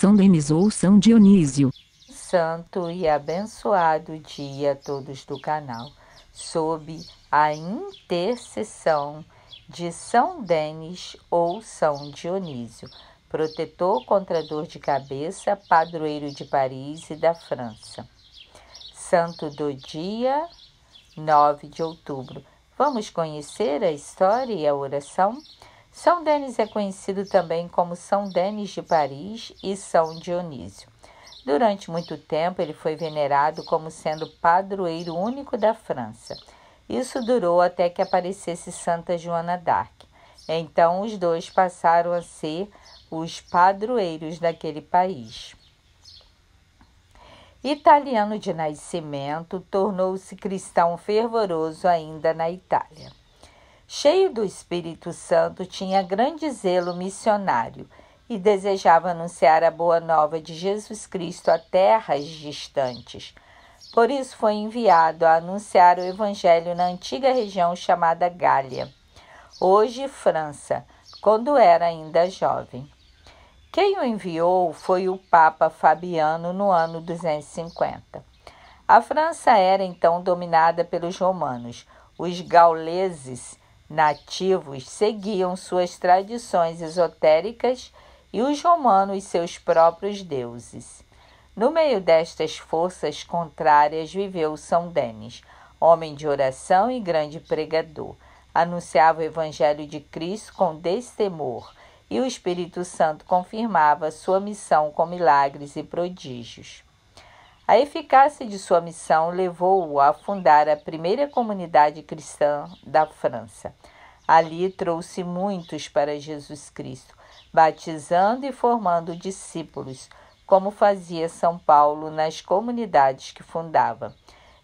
São Denis ou São Dionísio. Santo e abençoado dia a todos do canal, sob a intercessão de São Denis ou São Dionísio, protetor contra dor de cabeça, padroeiro de Paris e da França. Santo do dia 9 de outubro. Vamos conhecer a história e a oração? São Denis é conhecido também como São Denis de Paris e São Dionísio. Durante muito tempo, ele foi venerado como sendo padroeiro único da França. Isso durou até que aparecesse Santa Joana d'Arc. Então, os dois passaram a ser os padroeiros daquele país. Italiano de nascimento, tornou-se cristão fervoroso ainda na Itália. Cheio do Espírito Santo, tinha grande zelo missionário e desejava anunciar a boa nova de Jesus Cristo a terras distantes. Por isso foi enviado a anunciar o Evangelho na antiga região chamada Gália, hoje França, quando era ainda jovem. Quem o enviou foi o Papa Fabiano no ano 250. A França era então dominada pelos romanos. Os gauleses nativos seguiam suas tradições esotéricas e os romanos seus próprios deuses. No meio destas forças contrárias viveu São Denis, homem de oração e grande pregador. Anunciava o Evangelho de Cristo com destemor e o Espírito Santo confirmava sua missão com milagres e prodígios. A eficácia de sua missão levou-o a fundar a primeira comunidade cristã da França. Ali trouxe muitos para Jesus Cristo, batizando e formando discípulos, como fazia São Paulo nas comunidades que fundava.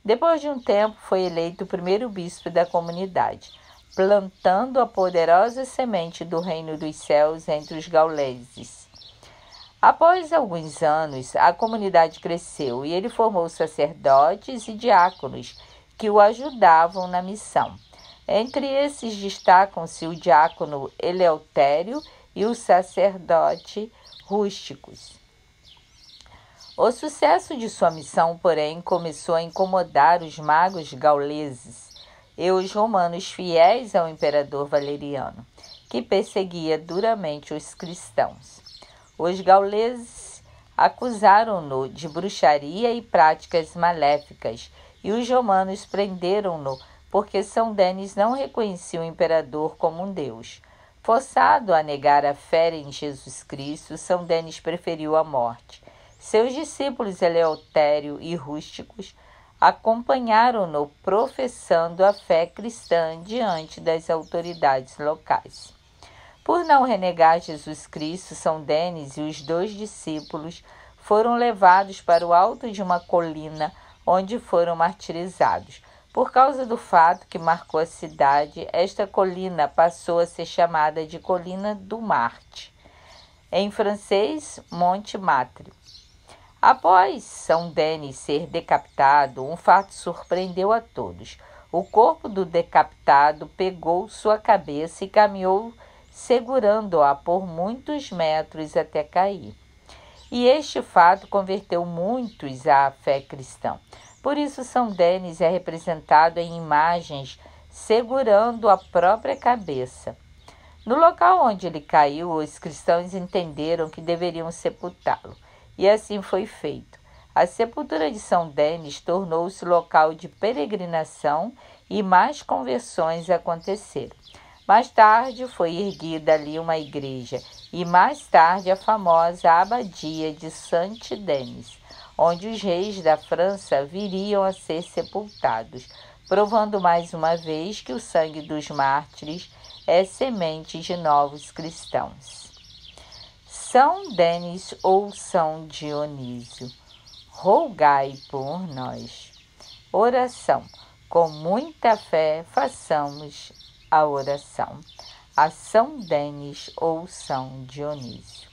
Depois de um tempo, foi eleito o primeiro bispo da comunidade, plantando a poderosa semente do reino dos céus entre os gauleses. Após alguns anos, a comunidade cresceu e ele formou sacerdotes e diáconos que o ajudavam na missão. Entre esses destacam-se o diácono Eleutério e o sacerdote Rústicos. O sucesso de sua missão, porém, começou a incomodar os magos gauleses e os romanos fiéis ao imperador Valeriano, que perseguia duramente os cristãos. Os gauleses acusaram-no de bruxaria e práticas maléficas, e os romanos prenderam-no porque São Denis não reconhecia o imperador como um deus. Forçado a negar a fé em Jesus Cristo, São Denis preferiu a morte. Seus discípulos Eleutério e Rústicos acompanharam-no professando a fé cristã diante das autoridades locais. Por não renegar Jesus Cristo, São Denis e os dois discípulos foram levados para o alto de uma colina, onde foram martirizados. Por causa do fato que marcou a cidade, esta colina passou a ser chamada de Colina do Marte, em francês, Monte Matre. Após São Denis ser decapitado, um fato surpreendeu a todos. O corpo do decapitado pegou sua cabeça e caminhou segurando-a por muitos metros até cair. E este fato converteu muitos à fé cristã. Por isso, São Denis é representado em imagens segurando a própria cabeça. No local onde ele caiu, os cristãos entenderam que deveriam sepultá-lo, e assim foi feito. A sepultura de São Denis tornou-se local de peregrinação e mais conversões aconteceram. Mais tarde foi erguida ali uma igreja e mais tarde a famosa abadia de Saint-Denis, onde os reis da França viriam a ser sepultados, provando mais uma vez que o sangue dos mártires é semente de novos cristãos. São Denis ou São Dionísio, rogai por nós. Oração. Com muita fé, façamos a oração a São Denis ou São Dionísio.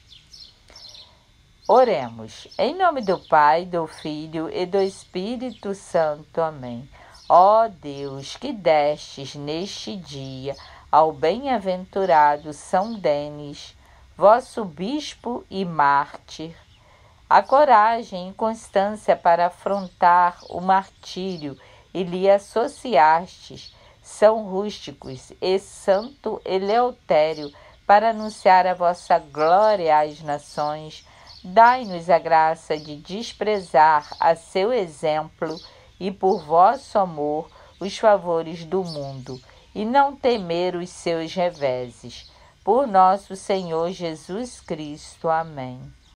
Oremos. Em nome do Pai, do Filho e do Espírito Santo. Amém. Ó Deus, que destes neste dia ao bem-aventurado São Denis, vosso bispo e mártir, a coragem e constância para afrontar o martírio e lhe associastes são Rústicos e Santo Eleutério, para anunciar a vossa glória às nações, dai-nos a graça de desprezar a seu exemplo e por vosso amor os favores do mundo, e não temer os seus reveses. Por nosso Senhor Jesus Cristo. Amém.